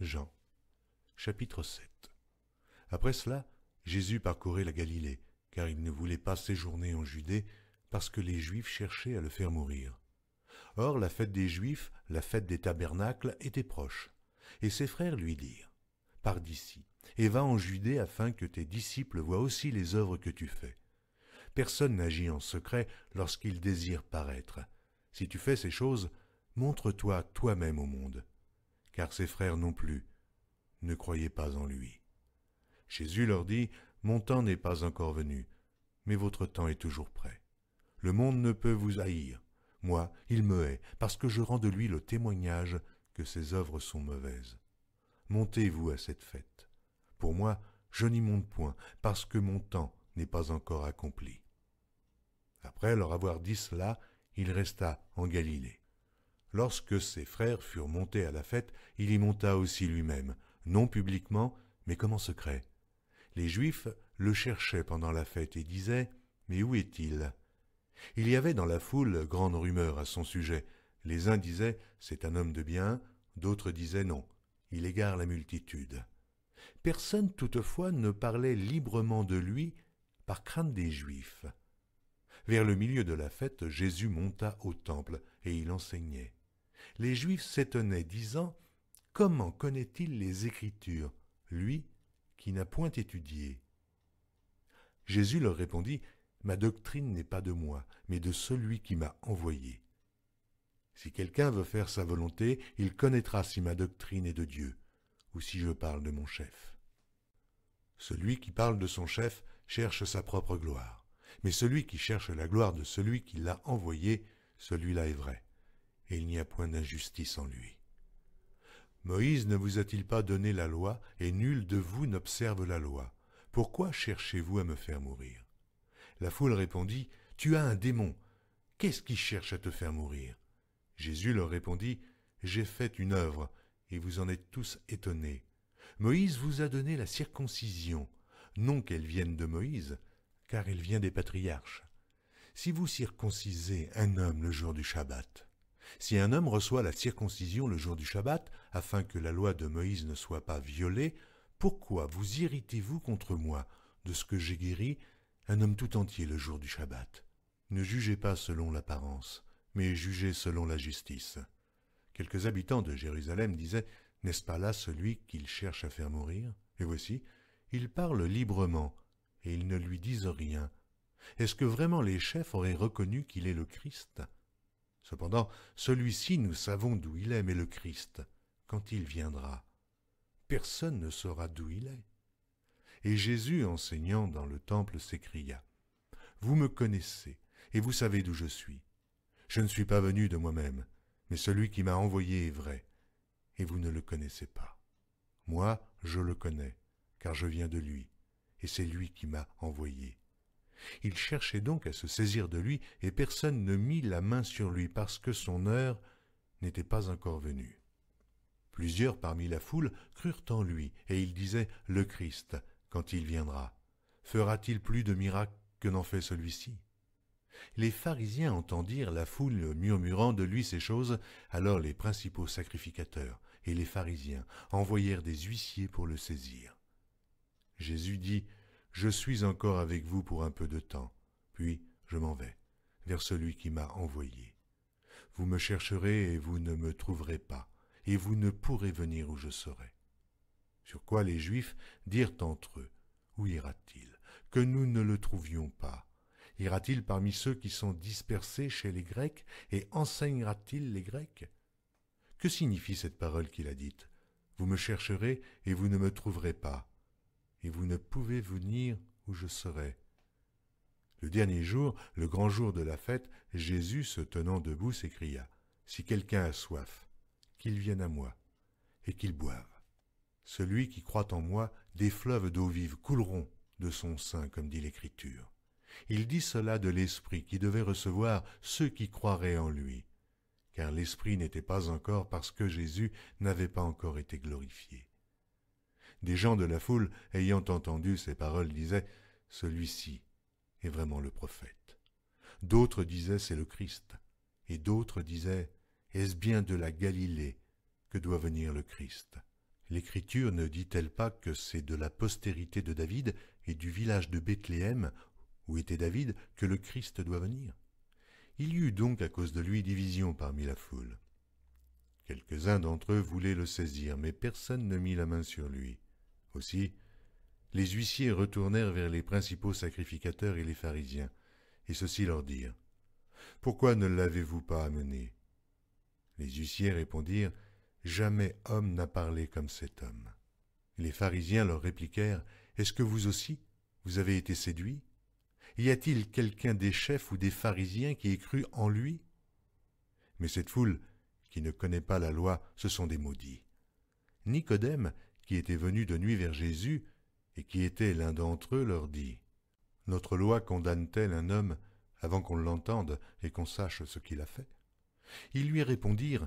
Jean, chapitre 7. Après cela, Jésus parcourait la Galilée, car il ne voulait pas séjourner en Judée, parce que les Juifs cherchaient à le faire mourir. Or la fête des Juifs, la fête des tabernacles, était proche, et ses frères lui dirent, Pars d'ici, et va en Judée afin que tes disciples voient aussi les œuvres que tu fais. Personne n'agit en secret lorsqu'il désire paraître. Si tu fais ces choses, montre-toi toi-même au monde car ses frères non plus ne croyaient pas en lui. Jésus leur dit, Mon temps n'est pas encore venu, mais votre temps est toujours prêt. Le monde ne peut vous haïr. Moi, il me hait, parce que je rends de lui le témoignage que ses œuvres sont mauvaises. Montez-vous à cette fête. Pour moi, je n'y monte point, parce que mon temps n'est pas encore accompli. Après leur avoir dit cela, il resta en Galilée. Lorsque ses frères furent montés à la fête, il y monta aussi lui-même, non publiquement, mais comme en secret. Les Juifs le cherchaient pendant la fête et disaient Mais où est-il Il y avait dans la foule grande rumeur à son sujet. Les uns disaient C'est un homme de bien, d'autres disaient Non, il égare la multitude. Personne toutefois ne parlait librement de lui par crainte des Juifs. Vers le milieu de la fête, Jésus monta au temple et il enseignait. Les Juifs s'étonnaient, disant Comment connaît-il les Écritures, lui qui n'a point étudié Jésus leur répondit Ma doctrine n'est pas de moi, mais de celui qui m'a envoyé. Si quelqu'un veut faire sa volonté, il connaîtra si ma doctrine est de Dieu, ou si je parle de mon chef. Celui qui parle de son chef cherche sa propre gloire, mais celui qui cherche la gloire de celui qui l'a envoyé, celui-là est vrai et il n'y a point d'injustice en lui. Moïse ne vous a-t-il pas donné la loi, et nul de vous n'observe la loi Pourquoi cherchez-vous à me faire mourir La foule répondit, Tu as un démon, qu'est-ce qui cherche à te faire mourir Jésus leur répondit, J'ai fait une œuvre, et vous en êtes tous étonnés. Moïse vous a donné la circoncision, non qu'elle vienne de Moïse, car elle vient des patriarches. Si vous circoncisez un homme le jour du Shabbat, si un homme reçoit la circoncision le jour du Shabbat, afin que la loi de Moïse ne soit pas violée, pourquoi vous irritez-vous contre moi de ce que j'ai guéri un homme tout entier le jour du Shabbat Ne jugez pas selon l'apparence, mais jugez selon la justice. Quelques habitants de Jérusalem disaient N'est-ce pas là celui qu'il cherche à faire mourir Et voici, il parle librement, et ils ne lui disent rien. Est-ce que vraiment les chefs auraient reconnu qu'il est le Christ Cependant, celui-ci, nous savons d'où il est, mais le Christ, quand il viendra, personne ne saura d'où il est. Et Jésus, enseignant dans le temple, s'écria, Vous me connaissez, et vous savez d'où je suis. Je ne suis pas venu de moi-même, mais celui qui m'a envoyé est vrai, et vous ne le connaissez pas. Moi, je le connais, car je viens de lui, et c'est lui qui m'a envoyé. Il cherchait donc à se saisir de lui, et personne ne mit la main sur lui parce que son heure n'était pas encore venue. Plusieurs parmi la foule crurent en lui, et ils disaient Le Christ, quand il viendra, fera-t-il plus de miracles que n'en fait celui-ci Les pharisiens entendirent la foule murmurant de lui ces choses, alors les principaux sacrificateurs et les pharisiens envoyèrent des huissiers pour le saisir. Jésus dit je suis encore avec vous pour un peu de temps, puis je m'en vais, vers celui qui m'a envoyé. Vous me chercherez et vous ne me trouverez pas, et vous ne pourrez venir où je serai. Sur quoi les Juifs dirent entre eux, Où ira-t-il Que nous ne le trouvions pas. Ira-t-il parmi ceux qui sont dispersés chez les Grecs, et enseignera-t-il les Grecs Que signifie cette parole qu'il a dite Vous me chercherez et vous ne me trouverez pas et vous ne pouvez venir où je serai. Le dernier jour, le grand jour de la fête, Jésus, se tenant debout, s'écria, Si quelqu'un a soif, qu'il vienne à moi, et qu'il boive. Celui qui croit en moi, des fleuves d'eau vive couleront de son sein, comme dit l'Écriture. Il dit cela de l'Esprit qui devait recevoir ceux qui croiraient en lui, car l'Esprit n'était pas encore parce que Jésus n'avait pas encore été glorifié des gens de la foule, ayant entendu ces paroles, disaient Celui-ci est vraiment le prophète. D'autres disaient C'est le Christ. Et d'autres disaient Est-ce bien de la Galilée que doit venir le Christ L'Écriture ne dit-elle pas que c'est de la postérité de David et du village de Bethléem, où était David, que le Christ doit venir Il y eut donc à cause de lui division parmi la foule. Quelques-uns d'entre eux voulaient le saisir, mais personne ne mit la main sur lui. Aussi, les huissiers retournèrent vers les principaux sacrificateurs et les pharisiens, et ceux-ci leur dirent Pourquoi ne l'avez-vous pas amené Les huissiers répondirent Jamais homme n'a parlé comme cet homme. Les pharisiens leur répliquèrent Est-ce que vous aussi, vous avez été séduit Y a-t-il quelqu'un des chefs ou des pharisiens qui ait cru en lui Mais cette foule, qui ne connaît pas la loi, ce sont des maudits. Nicodème, qui étaient venus de nuit vers Jésus, et qui était l'un d'entre eux, leur dit Notre loi condamne-t-elle un homme avant qu'on l'entende et qu'on sache ce qu'il a fait Ils lui répondirent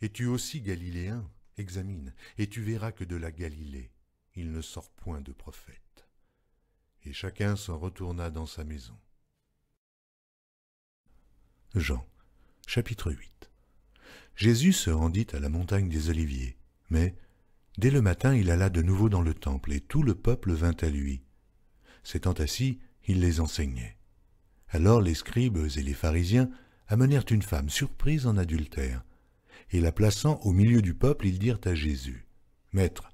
Es-tu aussi galiléen Examine, et tu verras que de la Galilée, il ne sort point de prophète. Et chacun s'en retourna dans sa maison. Jean, chapitre 8 Jésus se rendit à la montagne des Oliviers, mais, Dès le matin, il alla de nouveau dans le temple, et tout le peuple vint à lui. S'étant assis, il les enseignait. Alors les scribes et les pharisiens amenèrent une femme surprise en adultère, et la plaçant au milieu du peuple, ils dirent à Jésus, Maître,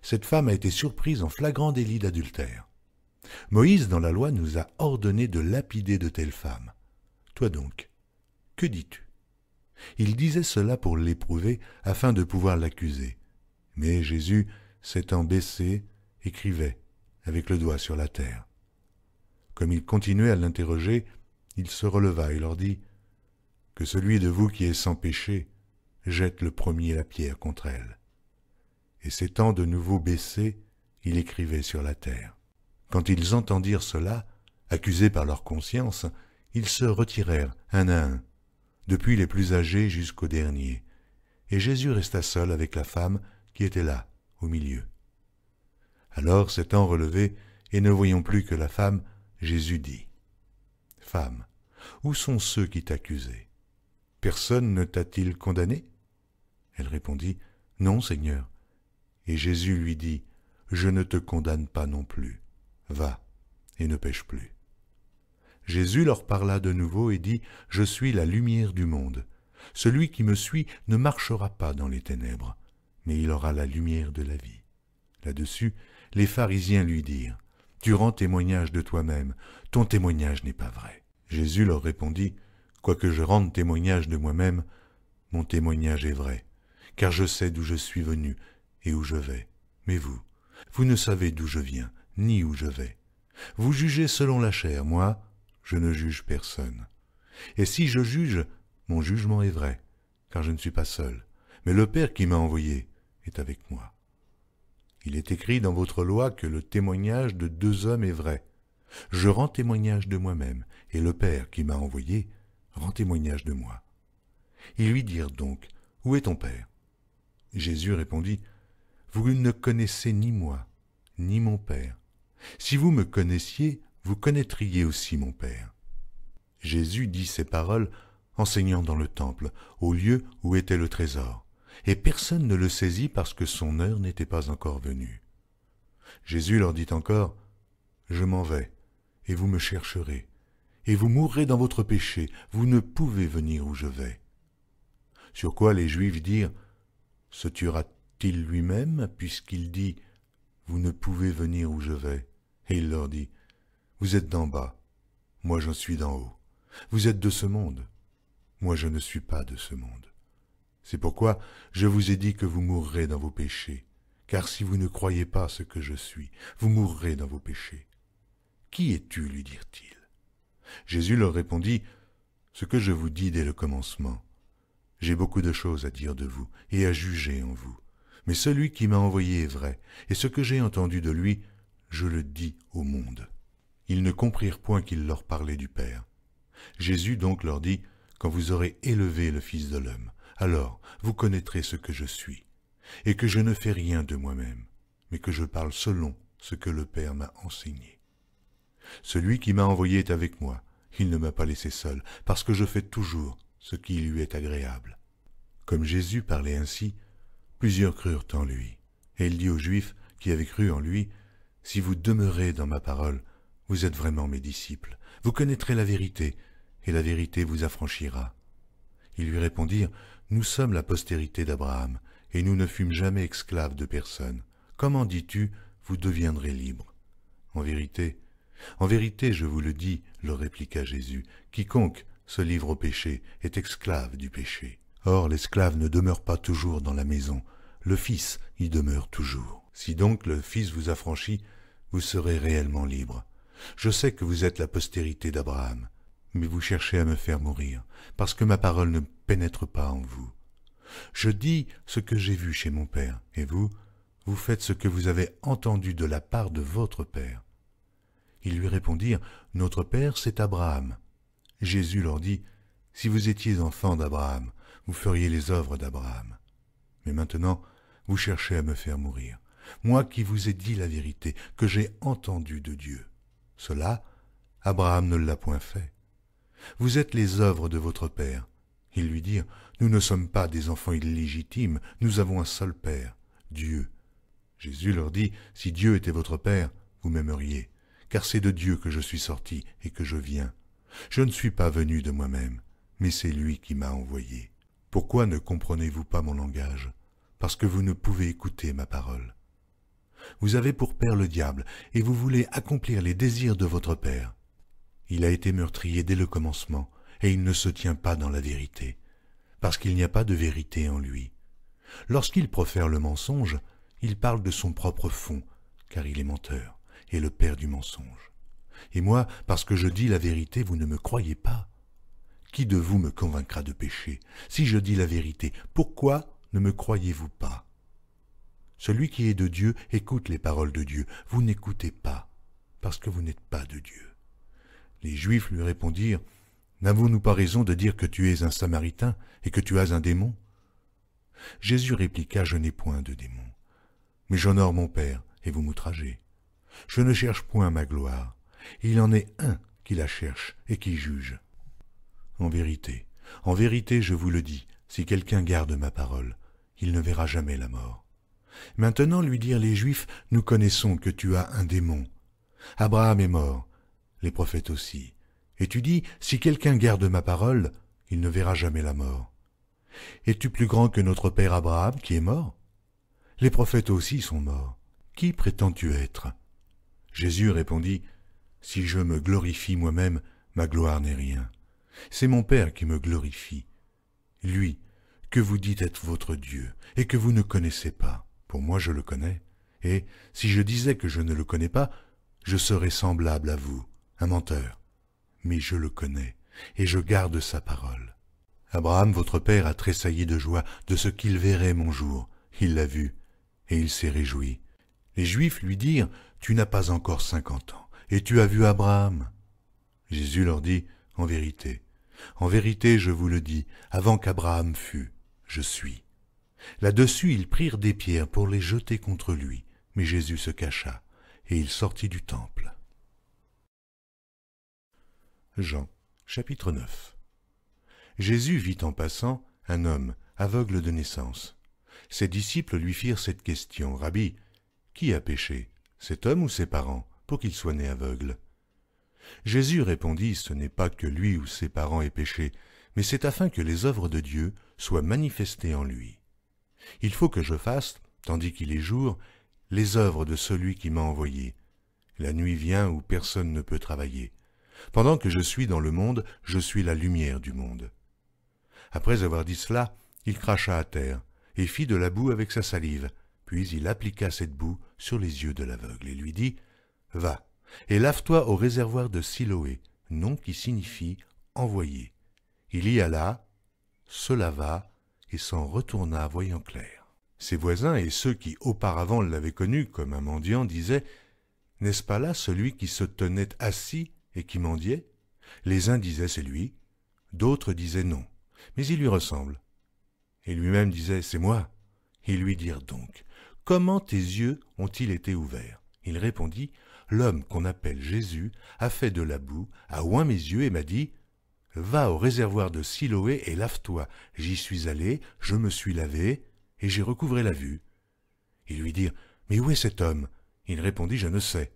cette femme a été surprise en flagrant délit d'adultère. Moïse dans la loi nous a ordonné de lapider de telles femmes. Toi donc, que dis-tu Il disait cela pour l'éprouver, afin de pouvoir l'accuser. Mais Jésus, s'étant baissé, écrivait avec le doigt sur la terre. Comme il continuait à l'interroger, il se releva et leur dit Que celui de vous qui est sans péché jette le premier la pierre contre elle. Et s'étant de nouveau baissé, il écrivait sur la terre. Quand ils entendirent cela, accusés par leur conscience, ils se retirèrent un à un, depuis les plus âgés jusqu'au dernier. Et Jésus resta seul avec la femme qui était là, au milieu. Alors s'étant relevé, et ne voyant plus que la femme, Jésus dit, Femme, où sont ceux qui t'accusaient Personne ne t'a-t-il condamné Elle répondit, Non, Seigneur. Et Jésus lui dit, Je ne te condamne pas non plus. Va, et ne pêche plus. Jésus leur parla de nouveau et dit, Je suis la lumière du monde. Celui qui me suit ne marchera pas dans les ténèbres, mais il aura la lumière de la vie. Là-dessus, les pharisiens lui dirent, Tu rends témoignage de toi-même, ton témoignage n'est pas vrai. Jésus leur répondit, Quoique je rende témoignage de moi-même, mon témoignage est vrai, car je sais d'où je suis venu et où je vais. Mais vous, vous ne savez d'où je viens, ni où je vais. Vous jugez selon la chair, moi, je ne juge personne. Et si je juge, mon jugement est vrai, car je ne suis pas seul, mais le Père qui m'a envoyé est avec moi. Il est écrit dans votre loi que le témoignage de deux hommes est vrai. Je rends témoignage de moi-même, et le Père qui m'a envoyé rend témoignage de moi. Ils lui dirent donc, Où est ton Père Jésus répondit, Vous ne connaissez ni moi, ni mon Père. Si vous me connaissiez, vous connaîtriez aussi mon Père. Jésus dit ces paroles enseignant dans le temple, au lieu où était le trésor et personne ne le saisit parce que son heure n'était pas encore venue. Jésus leur dit encore, Je m'en vais, et vous me chercherez, et vous mourrez dans votre péché, vous ne pouvez venir où je vais. Sur quoi les Juifs dirent, Se tuera-t-il lui-même, puisqu'il dit, Vous ne pouvez venir où je vais Et il leur dit, Vous êtes d'en bas, moi j'en suis d'en haut, vous êtes de ce monde, moi je ne suis pas de ce monde. C'est pourquoi je vous ai dit que vous mourrez dans vos péchés, car si vous ne croyez pas ce que je suis, vous mourrez dans vos péchés. Qui es-tu lui dirent-ils. Jésus leur répondit, Ce que je vous dis dès le commencement. J'ai beaucoup de choses à dire de vous et à juger en vous, mais celui qui m'a envoyé est vrai, et ce que j'ai entendu de lui, je le dis au monde. Ils ne comprirent point qu'il leur parlait du Père. Jésus donc leur dit, Quand vous aurez élevé le Fils de l'homme, alors vous connaîtrez ce que je suis, et que je ne fais rien de moi-même, mais que je parle selon ce que le Père m'a enseigné. Celui qui m'a envoyé est avec moi, il ne m'a pas laissé seul, parce que je fais toujours ce qui lui est agréable. Comme Jésus parlait ainsi, plusieurs crurent en lui, et il dit aux Juifs qui avaient cru en lui, Si vous demeurez dans ma parole, vous êtes vraiment mes disciples, vous connaîtrez la vérité, et la vérité vous affranchira. Ils lui répondirent, nous sommes la postérité d'Abraham, et nous ne fûmes jamais esclaves de personne. Comment dis-tu, vous deviendrez libres En vérité, en vérité, je vous le dis, leur répliqua Jésus, quiconque se livre au péché est esclave du péché. Or l'esclave ne demeure pas toujours dans la maison, le Fils y demeure toujours. Si donc le Fils vous affranchit, vous serez réellement libre. Je sais que vous êtes la postérité d'Abraham, mais vous cherchez à me faire mourir, parce que ma parole ne pénètre pas en vous. Je dis ce que j'ai vu chez mon père, et vous, vous faites ce que vous avez entendu de la part de votre père. Ils lui répondirent, Notre père, c'est Abraham. Jésus leur dit, Si vous étiez enfant d'Abraham, vous feriez les œuvres d'Abraham. Mais maintenant, vous cherchez à me faire mourir, moi qui vous ai dit la vérité, que j'ai entendue de Dieu. Cela, Abraham ne l'a point fait. Vous êtes les œuvres de votre Père. Ils lui dirent, Nous ne sommes pas des enfants illégitimes, nous avons un seul Père, Dieu. Jésus leur dit, Si Dieu était votre Père, vous m'aimeriez, car c'est de Dieu que je suis sorti et que je viens. Je ne suis pas venu de moi-même, mais c'est lui qui m'a envoyé. Pourquoi ne comprenez-vous pas mon langage Parce que vous ne pouvez écouter ma parole. Vous avez pour père le diable, et vous voulez accomplir les désirs de votre père. Il a été meurtrier dès le commencement, et il ne se tient pas dans la vérité, parce qu'il n'y a pas de vérité en lui. Lorsqu'il profère le mensonge, il parle de son propre fond, car il est menteur, et le père du mensonge. Et moi, parce que je dis la vérité, vous ne me croyez pas. Qui de vous me convaincra de péché Si je dis la vérité, pourquoi ne me croyez-vous pas Celui qui est de Dieu écoute les paroles de Dieu. Vous n'écoutez pas, parce que vous n'êtes pas de Dieu. Les Juifs lui répondirent, N'avons-nous pas raison de dire que tu es un Samaritain et que tu as un démon Jésus répliqua, Je n'ai point de démon, mais j'honore mon Père, et vous m'outragez. Je ne cherche point ma gloire, il en est un qui la cherche et qui juge. En vérité, en vérité, je vous le dis, si quelqu'un garde ma parole, il ne verra jamais la mort. Maintenant lui dirent les Juifs, Nous connaissons que tu as un démon. Abraham est mort, les prophètes aussi. Et tu dis, si quelqu'un garde ma parole, il ne verra jamais la mort. Es-tu plus grand que notre père Abraham qui est mort Les prophètes aussi sont morts. Qui prétends-tu être Jésus répondit, Si je me glorifie moi-même, ma gloire n'est rien. C'est mon Père qui me glorifie. Lui, que vous dites être votre Dieu, et que vous ne connaissez pas, pour moi je le connais, et si je disais que je ne le connais pas, je serais semblable à vous, un menteur, mais je le connais, et je garde sa parole. Abraham votre père a tressailli de joie de ce qu'il verrait mon jour. Il l'a vu, et il s'est réjoui. Les Juifs lui dirent, Tu n'as pas encore cinquante ans, et tu as vu Abraham. Jésus leur dit, En vérité, en vérité je vous le dis, avant qu'Abraham fût, je suis. Là-dessus ils prirent des pierres pour les jeter contre lui, mais Jésus se cacha, et il sortit du temple. Jean chapitre 9 Jésus vit en passant un homme aveugle de naissance. Ses disciples lui firent cette question, Rabbi, qui a péché, cet homme ou ses parents, pour qu'il soit né aveugle Jésus répondit, Ce n'est pas que lui ou ses parents aient péché, mais c'est afin que les œuvres de Dieu soient manifestées en lui. Il faut que je fasse, tandis qu'il est jour, les œuvres de celui qui m'a envoyé. La nuit vient où personne ne peut travailler. Pendant que je suis dans le monde, je suis la lumière du monde. Après avoir dit cela, il cracha à terre, et fit de la boue avec sa salive, puis il appliqua cette boue sur les yeux de l'aveugle, et lui dit, Va, et lave-toi au réservoir de Siloé, nom qui signifie envoyé. Il y alla, se lava, et s'en retourna voyant clair. Ses voisins et ceux qui auparavant l'avaient connu comme un mendiant disaient N'est-ce pas là celui qui se tenait assis et qui mendiait Les uns disaient c'est lui, d'autres disaient non, mais il lui ressemble. Et lui-même disait c'est moi. Ils lui dirent donc Comment tes yeux ont-ils été ouverts Il répondit L'homme qu'on appelle Jésus a fait de la boue, a oint mes yeux et m'a dit Va au réservoir de Siloé et lave-toi. J'y suis allé, je me suis lavé, et j'ai recouvré la vue. Ils lui dirent Mais où est cet homme Il répondit Je ne sais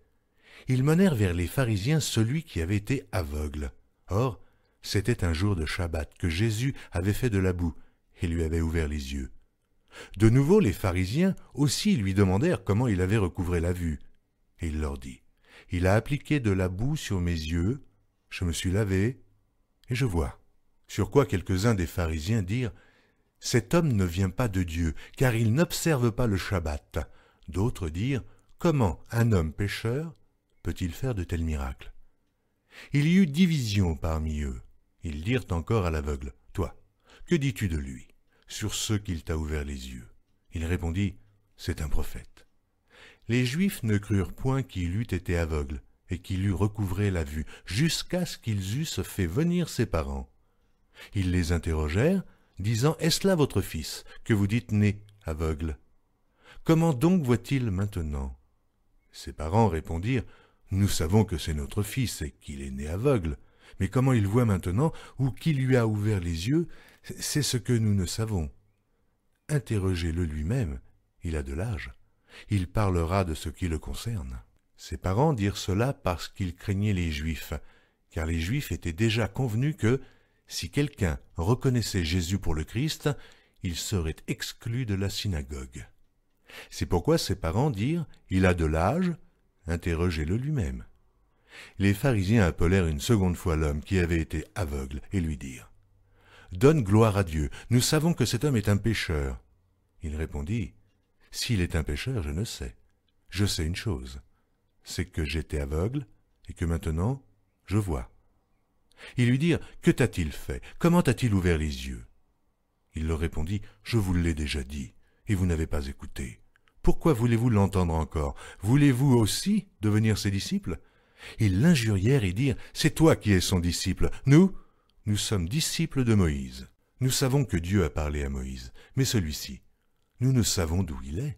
ils menèrent vers les pharisiens celui qui avait été aveugle. Or, c'était un jour de Shabbat que Jésus avait fait de la boue et lui avait ouvert les yeux. De nouveau les pharisiens aussi lui demandèrent comment il avait recouvré la vue. Et il leur dit, Il a appliqué de la boue sur mes yeux, je me suis lavé, et je vois. Sur quoi quelques-uns des pharisiens dirent, Cet homme ne vient pas de Dieu, car il n'observe pas le Shabbat. D'autres dirent, Comment un homme pécheur peut-il faire de tels miracles Il y eut division parmi eux. Ils dirent encore à l'aveugle, Toi, que dis-tu de lui, sur ce qu'il t'a ouvert les yeux Il répondit, C'est un prophète. Les Juifs ne crurent point qu'il eût été aveugle et qu'il eût recouvré la vue, jusqu'à ce qu'ils eussent fait venir ses parents. Ils les interrogèrent, disant, Est-ce là votre fils, que vous dites né aveugle Comment donc voit-il maintenant Ses parents répondirent, nous savons que c'est notre fils et qu'il est né aveugle, mais comment il voit maintenant ou qui lui a ouvert les yeux, c'est ce que nous ne savons. Interrogez-le lui-même, il a de l'âge, il parlera de ce qui le concerne. Ses parents dirent cela parce qu'ils craignaient les Juifs, car les Juifs étaient déjà convenus que, si quelqu'un reconnaissait Jésus pour le Christ, il serait exclu de la synagogue. C'est pourquoi ses parents dirent Il a de l'âge, interrogez-le lui-même. Les pharisiens appelèrent une seconde fois l'homme qui avait été aveugle et lui dirent Donne gloire à Dieu, nous savons que cet homme est un pécheur. Il répondit S'il est un pécheur, je ne sais. Je sais une chose c'est que j'étais aveugle et que maintenant je vois. Ils lui dirent Que t'a-t-il fait Comment t'a-t-il ouvert les yeux Il leur répondit Je vous l'ai déjà dit, et vous n'avez pas écouté. Pourquoi voulez-vous l'entendre encore Voulez-vous aussi devenir ses disciples Ils l'injurièrent et dirent, C'est toi qui es son disciple. Nous, nous sommes disciples de Moïse. Nous savons que Dieu a parlé à Moïse, mais celui-ci, nous ne savons d'où il est.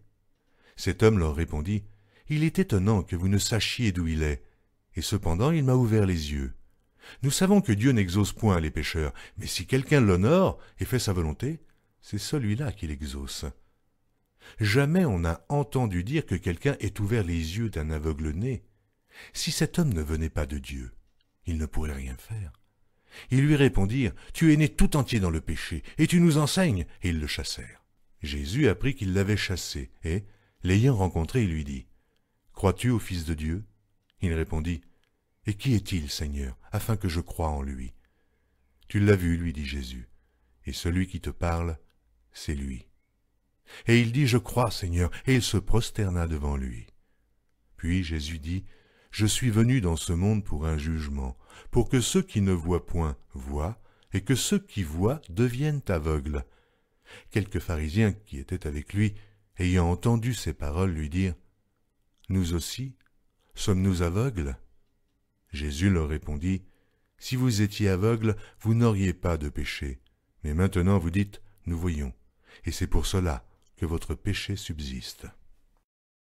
Cet homme leur répondit, Il est étonnant que vous ne sachiez d'où il est, et cependant il m'a ouvert les yeux. Nous savons que Dieu n'exauce point les pécheurs, mais si quelqu'un l'honore et fait sa volonté, c'est celui-là qui l'exauce. Jamais on n'a entendu dire que quelqu'un ait ouvert les yeux d'un aveugle-né. Si cet homme ne venait pas de Dieu, il ne pourrait rien faire. Ils lui répondirent, Tu es né tout entier dans le péché, et tu nous enseignes, et ils le chassèrent. Jésus apprit qu'il l'avait chassé, et, l'ayant rencontré, il lui dit, Crois-tu au Fils de Dieu Il répondit, Et qui est-il, Seigneur, afin que je croie en lui Tu l'as vu, lui dit Jésus, et celui qui te parle, c'est lui. Et il dit, Je crois, Seigneur, et il se prosterna devant lui. Puis Jésus dit, Je suis venu dans ce monde pour un jugement, pour que ceux qui ne voient point voient, et que ceux qui voient deviennent aveugles. Quelques pharisiens qui étaient avec lui, ayant entendu ces paroles, lui dirent, Nous aussi, sommes-nous aveugles Jésus leur répondit, Si vous étiez aveugles, vous n'auriez pas de péché. Mais maintenant vous dites, Nous voyons. Et c'est pour cela que votre péché subsiste.